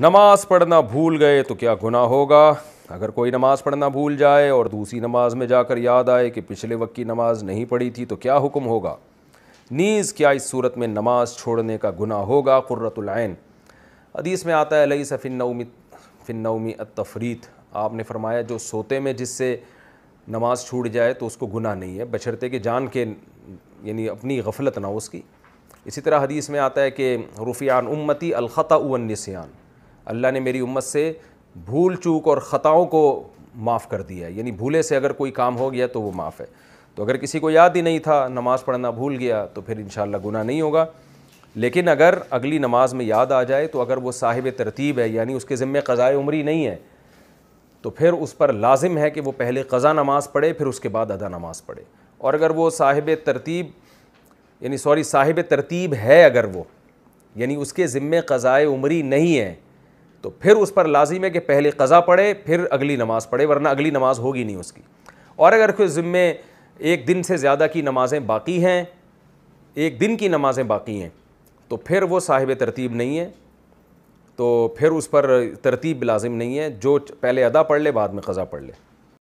नमाज पढ़ना भूल गए तो क्या गुनाह होगा अगर कोई नमाज़ पढ़ना भूल जाए और दूसरी नमाज में जाकर याद आए कि पिछले वक्त की नमाज नहीं पढ़ी थी तो क्या हुक्म होगा नीज़ क्या इस सूरत में नमाज छोड़ने का गुनाह होगा क़ुर्रतुल्न हदीस में आता है लई नौमी फ़िनौमी अतफरीत आपने फरमाया जो सोते में जिससे नमाज छूट जाए तो उसको गुनाह नहीं है बशरते कि जान के यानी अपनी गफलत ना उसकी इसी तरह हदीस में आता है कि रुफ़ियान उम्मती अलख़ता वन अल्लाह ने मेरी उम्मत से भूल चूक और ख़ताओं को माफ़ कर दिया है यानी भूले से अगर कोई काम हो गया तो वो माफ़ है तो अगर किसी को याद ही नहीं था नमाज़ पढ़ना भूल गया तो फिर इन गुना नहीं होगा लेकिन अगर अगली नमाज में याद आ जाए तो अगर वो साहिब तरतीब है यानी उसके ज़िम्मे क़ज़ाए उम्री नहीं है तो फिर उस पर लाजिम है कि वो पहले क़ज़ा नमाज़ पढ़े फिर उसके बाद अदा नमाज़ पढ़े और अगर वो साहिब तरतीब यानी सॉरी साहिब तरतीब है अगर वो यानी उसके ज़िम्मे क़ज़ाए उम्री नहीं है तो फिर उस पर लाजिम है कि पहले कज़ा पढ़े फिर अगली नमाज़ पढ़े वरना अगली नमाज़ होगी नहीं उसकी और अगर कोई ज़िम्मे एक दिन से ज़्यादा की नमाज़ें बाकी हैं एक दिन की नमाज़ें बाकी हैं तो फिर वो साहिब तरतीब नहीं है तो फिर उस पर तरतीब लाजिम नहीं है जो पहले अदा पढ़ ले बाद में कज़ा पढ़ ले